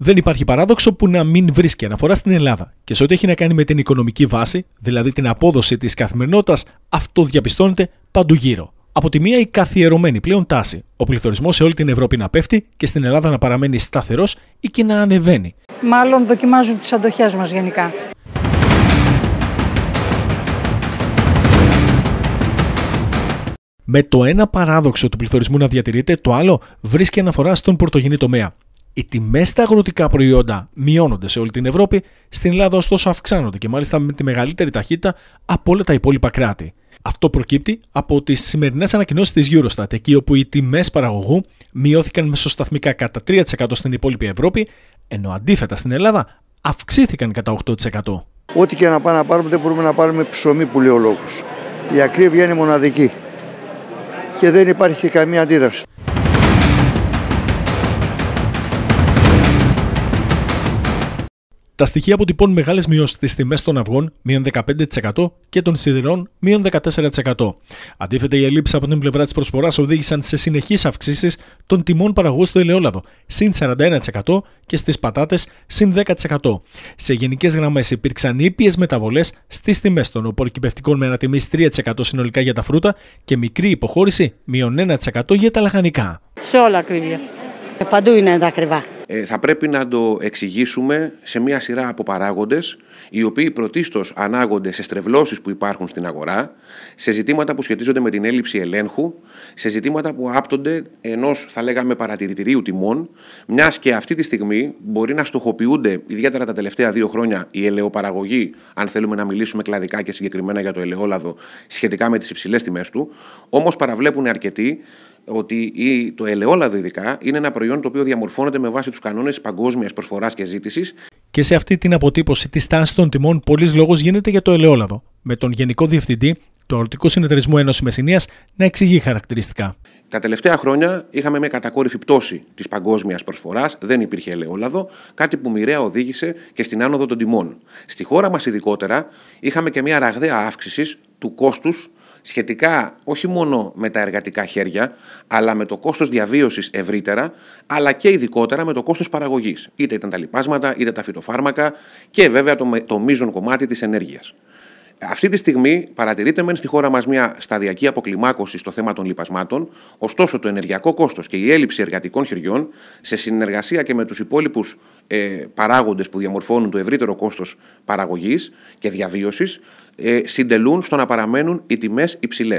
Δεν υπάρχει παράδοξο που να μην βρίσκει αναφορά στην Ελλάδα και σε ό,τι έχει να κάνει με την οικονομική βάση, δηλαδή την απόδοση της καθημερινότητας, αυτό διαπιστώνεται παντού γύρω. Από τη μία, η καθιερωμένη πλέον τάση. Ο πληθωρισμός σε όλη την Ευρώπη να πέφτει και στην Ελλάδα να παραμένει σταθερός ή και να ανεβαίνει. Μάλλον δοκιμάζουν τις αντοχές μας γενικά. Με το ένα παράδοξο του πληθωρισμού να διατηρείται, το άλλο βρίσκει αναφορά στον πρωτογενή τομέα. Οι τιμές στα αγροτικά προϊόντα μειώνονται σε όλη την Ευρώπη, στην Ελλάδα ωστόσο αυξάνονται και μάλιστα με τη μεγαλύτερη ταχύτητα από όλα τα υπόλοιπα κράτη. Αυτό προκύπτει από τις σημερινές ανακοινώσεις της Eurostat, εκεί όπου οι τιμές παραγωγού μειώθηκαν μεσοσταθμικά κατά 3% στην υπόλοιπη Ευρώπη, ενώ αντίθετα στην Ελλάδα αυξήθηκαν κατά 8%. Ό,τι και να πάμε να πάρουμε, δεν μπορούμε να πάρουμε ψωμί που λέει ο λόγος. Η ακρίβεια είναι μοναδική και δεν υπάρχει καμία αντίδραση. Τα στοιχεία αποτυπώνουν μεγάλες μειώσεις στις τιμές των αυγών, μείον 15% και των σιδηρών, μείον 14%. Αντίθετα, οι ελλείψεις από την πλευρά της προσφοράς οδήγησαν σε συνεχείς αυξήσεις των τιμών παραγωγού στο ελαιόλαδο, συν 41% και στις πατάτες, συν 10%. Σε γενικές γραμμές υπήρξαν ήπιες μεταβολές στις τιμές των οπορκυπευτικών με ανατιμήσει 3% συνολικά για τα φρούτα και μικρή υποχώρηση, μείον 1% για τα λαχανικά. Σε όλα ακρίβεια. Ε, παντού είναι τα ακριβά. Ε, θα πρέπει να το εξηγήσουμε σε μια σειρά από παράγοντες οι οποίοι πρωτίστως ανάγονται σε στρεβλώσεις που υπάρχουν στην αγορά, σε ζητήματα που σχετίζονται με την έλλειψη ελέγχου, σε ζητήματα που άπτονται ενός, θα λέγαμε, παρατηρητηρίου τιμών, μιας και αυτή τη στιγμή μπορεί να στοχοποιούνται, ιδιαίτερα τα τελευταία δύο χρόνια, η ελαιοπαραγωγή, αν θέλουμε να μιλήσουμε κλαδικά και συγκεκριμένα για το ελαιόλαδο, σχετικά με τις υψηλές τιμές του, όμως παραβλέπουν αρκετοί ότι το ελαιόλαδο ειδικά είναι ένα προϊόν το οποίο διαμορφώνεται με βάση τους κανόνες παγκόσμιας προσφοράς και ζήτησης. Και σε αυτή την αποτύπωση της τάση των τιμών, πολλής λόγος γίνεται για το ελαιόλαδο. Με τον Γενικό Διευθυντή του Αγροτικού Συνεταιρισμού Ένωσης Μεσσηνίας να εξηγεί χαρακτηριστικά. Τα τελευταία χρόνια είχαμε μια κατακόρυφη πτώση της παγκόσμιας προσφοράς, δεν υπήρχε ελαιόλαδο, κάτι που μοιραία οδήγησε και στην άνοδο των τιμών. Στη χώρα μας ειδικότερα είχαμε και μια ραγδαία αύξηση του κόστους σχετικά όχι μόνο με τα εργατικά χέρια, αλλά με το κόστος διαβίωσης ευρύτερα, αλλά και ειδικότερα με το κόστος παραγωγής. Είτε ήταν τα λοιπάσματα, είτε τα φυτοφάρμακα και βέβαια το, το μείζον κομμάτι της ενέργειας. Αυτή τη στιγμή παρατηρείται μεν στη χώρα μας μια σταδιακή αποκλιμάκωση στο θέμα των λοιπασμάτων, ωστόσο το ενεργειακό κόστος και η έλλειψη εργατικών χεριών, σε συνεργασία και με τους υπόλοιπους ε, παράγοντες που διαμορφώνουν το ευρύτερο κόστος παραγωγής και διαβίωσης, ε, συντελούν στο να παραμένουν οι τιμές υψηλές.